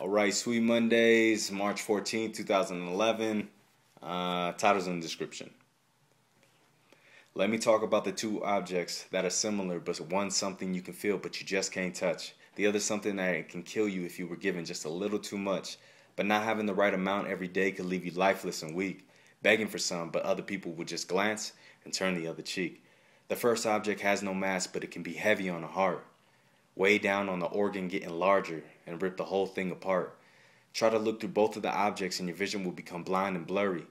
All right, Sweet Mondays, March 14, 2011. Uh, titles in the description. Let me talk about the two objects that are similar, but one's something you can feel but you just can't touch. The other something that can kill you if you were given just a little too much. But not having the right amount every day could leave you lifeless and weak, begging for some, but other people would just glance and turn the other cheek. The first object has no mass, but it can be heavy on the heart. Way down on the organ getting larger and rip the whole thing apart. Try to look through both of the objects and your vision will become blind and blurry.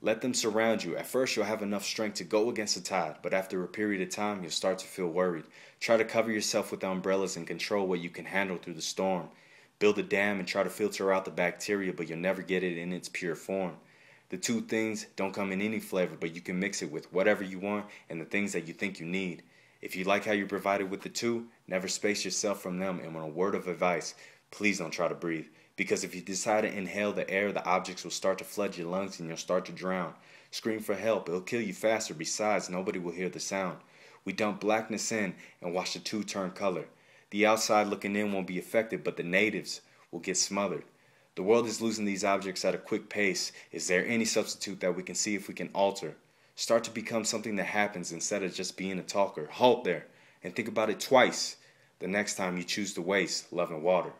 Let them surround you. At first, you'll have enough strength to go against the tide, but after a period of time, you'll start to feel worried. Try to cover yourself with umbrellas and control what you can handle through the storm. Build a dam and try to filter out the bacteria, but you'll never get it in its pure form. The two things don't come in any flavor, but you can mix it with whatever you want and the things that you think you need. If you like how you're provided with the two, never space yourself from them. And when a word of advice, please don't try to breathe. Because if you decide to inhale the air, the objects will start to flood your lungs and you'll start to drown. Scream for help, it'll kill you faster. Besides, nobody will hear the sound. We dump blackness in and watch the two turn color. The outside looking in won't be affected, but the natives will get smothered. The world is losing these objects at a quick pace. Is there any substitute that we can see if we can alter? start to become something that happens instead of just being a talker. Halt there and think about it twice the next time you choose to waste love and water.